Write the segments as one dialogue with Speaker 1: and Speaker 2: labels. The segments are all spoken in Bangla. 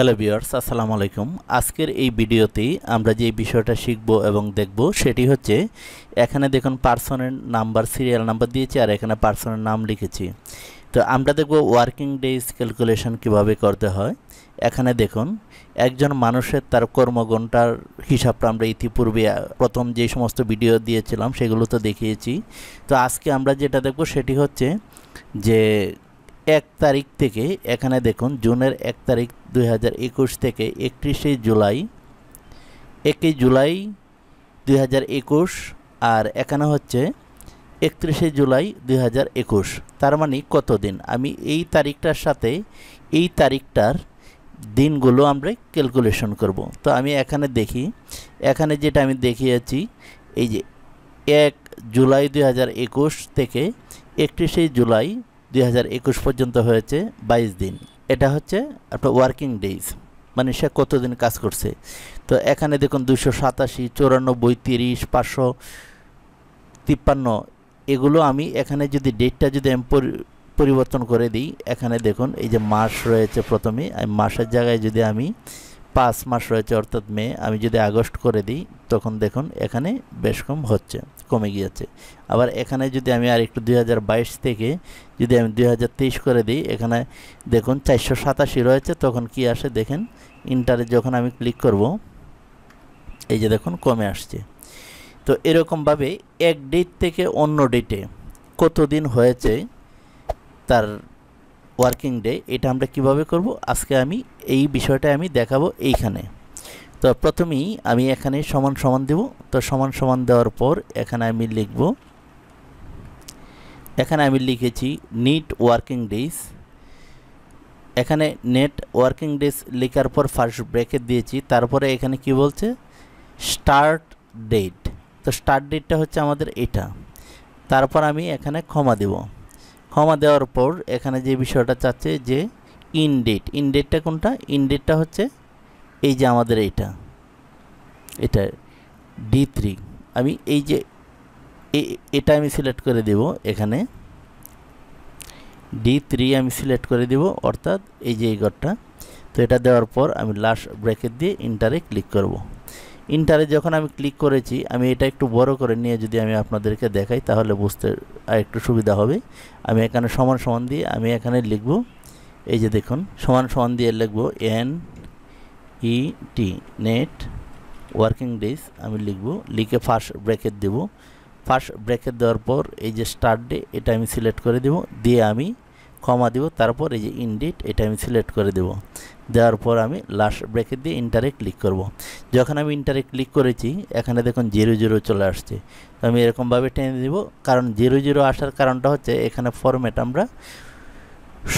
Speaker 1: হ্যালো বিয়ার্স আসসালামু আলাইকুম আজকের এই ভিডিওতে আমরা যে বিষয়টা শিখব এবং দেখব সেটি হচ্ছে এখানে দেখুন পার্সনের নাম্বার সিরিয়াল নাম্বার দিয়েছি আর এখানে পার্সনের নাম লিখেছি তো আমরা দেখব ওয়ার্কিং ডেজ ক্যালকুলেশন কিভাবে করতে হয় এখানে দেখুন একজন মানুষের তার কর্মঘণ্টার হিসাবটা আমরা ইতিপূর্বে প্রথম যে সমস্ত ভিডিও দিয়েছিলাম সেগুলো তো দেখিয়েছি তো আজকে আমরা যেটা দেখব সেটি হচ্ছে যে এক তারিখ থেকে এখানে দেখুন জুনের এক তারিখ দুই থেকে একত্রিশে জুলাই একই জুলাই দুই আর এখানে হচ্ছে একত্রিশে জুলাই দুই তার মানে কত দিন আমি এই তারিখটার সাথে এই তারিখটার দিনগুলো আমরা ক্যালকুলেশন করব তো আমি এখানে দেখি এখানে যেটা আমি দেখিয়েছি এই যে এক জুলাই দুই থেকে একত্রিশে জুলাই দুই পর্যন্ত হয়েছে ২২ দিন এটা হচ্ছে আপনার ওয়ার্কিং ডেজ মানে সে কতদিন কাজ করছে তো এখানে দেখুন দুশো সাতাশি চৌরানব্বই তিরিশ পাঁচশো তিপ্পান্ন এগুলো আমি এখানে যদি ডেটটা যদি আমি পরিবর্তন করে দিই এখানে দেখুন এই যে মাস রয়েছে প্রথমে মাসের জায়গায় যদি আমি পাঁচ মাস রয়েছে অর্থাৎ মে আমি যদি আগস্ট করে দিই তখন দেখুন এখানে বেশ কম হচ্ছে কমে গিয়েছে আবার এখানে যদি আমি আর একটু দুই থেকে যদি আমি দুই করে দিই এখানে দেখুন চারশো সাতাশি রয়েছে তখন কি আসে দেখেন ইন্টারে যখন আমি ক্লিক করব এই যে দেখুন কমে আসছে তো এরকমভাবে এক ডেট থেকে অন্য ডেটে কত দিন হয়েছে তার ওয়ার্কিং ডে এটা আমরা কিভাবে করব আজকে আমি এই বিষয়টা আমি দেখাবো এইখানে তো প্রথমেই আমি এখানে সমান সমান দেব তো সমান সমান দেওয়ার পর এখানে আমি লিখব এখানে আমি লিখেছি নিট ওয়ার্কিং ডেজ এখানে নেট ওয়ার্কিং ডেজ লেখার পর ফার্স্ট ব্রেকে দিয়েছি তারপরে এখানে কি বলছে স্টার্ট ডেট তো স্টার্ট ডেটটা হচ্ছে আমাদের এটা তারপর আমি এখানে ক্ষমা দেব ক্ষমা দেওয়ার পর এখানে যে বিষয়টা চাচ্ছে যে ইন ডেট ইন ডেটটা কোনটা ইন ডেটটা হচ্ছে এই যে আমাদের এইটা এটা ডি থ্রি আমি এই যে এটা আমি সিলেক্ট করে দেব এখানে ডি থ্রি আমি সিলেক্ট করে দেব অর্থাৎ এই যে এই ঘরটা তো এটা দেওয়ার পর আমি লাস্ট ব্র্যাকেট দিয়ে ইন্টারে ক্লিক করব। ইন্টারে যখন আমি ক্লিক করেছি আমি এটা একটু বড় করে নিয়ে যদি আমি আপনাদেরকে দেখাই তাহলে বুঝতে একটু সুবিধা হবে আমি এখানে সমান সমান দিয়ে আমি এখানে লিখব এই যে দেখুন সমান সমান দিয়ে লিখব N E T net working days আমি লিখব লিখে ফার্স্ট ব্রেকেট দেব ফার্স্ট ব্রেকেট দেওয়ার পর এই যে স্টার্ট ডে এটা আমি সিলেক্ট করে দেব দিয়ে আমি কমা দেব তারপর এই যে ইনডেট এটা আমি সিলেক্ট করে দেব দেওয়ার পর আমি লাস্ট ব্রেকেট দিয়ে ইন্টারে ক্লিক করব। যখন আমি ইন্টারে ক্লিক করেছি এখানে দেখুন জিরো জিরো চলে আসছে তো আমি এরকমভাবে টেনে দেব কারণ জিরো জিরো আসার কারণটা হচ্ছে এখানে ফরম্যাট আমরা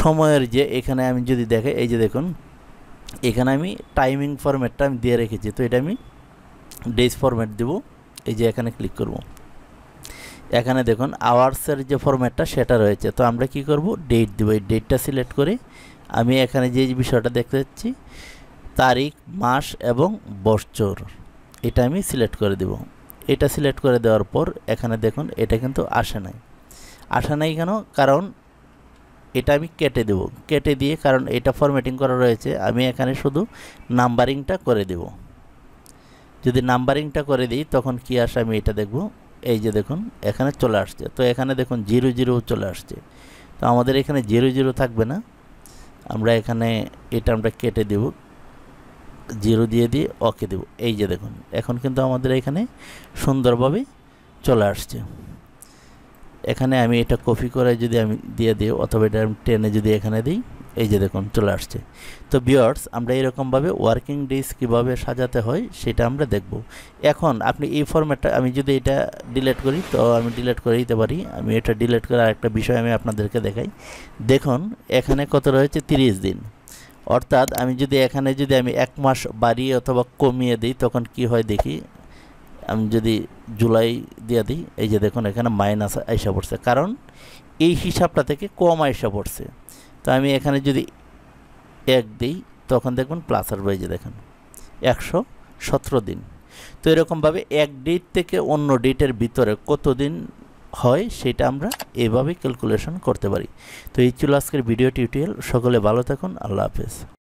Speaker 1: সময়ের যে এখানে আমি যদি দেখে এই যে দেখুন এখানে আমি টাইমিং ফরম্যাটটা আমি দিয়ে রেখেছি তো এটা আমি ডেজ ফরম্যাট দেবো এই যে এখানে ক্লিক করব এখানে দেখুন আওয়ার্সের যে ফরম্যাটটা সেটা রয়েছে তো আমরা কি করব ডেট দেবো এই ডেটটা সিলেক্ট করে আমি এখানে যে বিষয়টা দেখতে পাচ্ছি তারিখ মাস এবং বছর এটা আমি সিলেক্ট করে দেব এটা সিলেক্ট করে দেওয়ার পর এখানে দেখুন এটা কিন্তু আসে নাই আসে নাই কেন কারণ এটা আমি কেটে দেব কেটে দিয়ে কারণ এটা ফরম্যাটিং করা রয়েছে আমি এখানে শুধু নাম্বারিংটা করে দেব যদি নাম্বারিংটা করে দিই তখন কি আসে আমি এটা দেখব এই যে দেখুন এখানে চলে আসছে তো এখানে দেখুন জিরো জিরো চলে আসছে তো আমাদের এখানে জিরো জিরো থাকবে না আমরা এখানে এটা আমরা কেটে দেব জিরো দিয়ে দিয়ে ওকে দেব এই যে দেখুন এখন কিন্তু আমাদের এখানে সুন্দরভাবে চলে আসছে এখানে আমি এটা কপি করে যদি আমি দিয়ে দিই অথবা এটা আমি টেনে যদি এখানে দিই এই যে দেখুন চলে আসছে তো বিয়ার্স আমরা এরকমভাবে ওয়ার্কিং ডিস কীভাবে সাজাতে হয় সেটা আমরা দেখব এখন আপনি এই ফর্ম্যাটটা আমি যদি এটা ডিলেট করি তো আমি ডিলেট করে দিতে পারি আমি এটা ডিলেট করে আরেকটা বিষয় আমি আপনাদেরকে দেখাই দেখুন এখানে কত রয়েছে 30 দিন অর্থাৎ আমি যদি এখানে যদি আমি এক মাস বাড়িয়ে অথবা কমিয়ে দিই তখন কি হয় দেখি আমি যদি জুলাই দিয়ে দিই এই যে দেখুন এখানে মাইনাস আইসা পড়ছে কারণ এই হিসাবটা থেকে কম আইসা পড়ছে তো আমি এখানে যদি এক দিই তখন দেখবেন প্লাসার বাইজে দেখেন একশো সতেরো দিন তো এরকমভাবে এক ডেট থেকে অন্য ডেটের ভিতরে কত দিন হয় সেটা আমরা এভাবে ক্যালকুলেশন করতে পারি তো এই ছিল আজকের ভিডিও টিউটোরিয়াল সকলে ভালো থাকুন আল্লাহ হাফেজ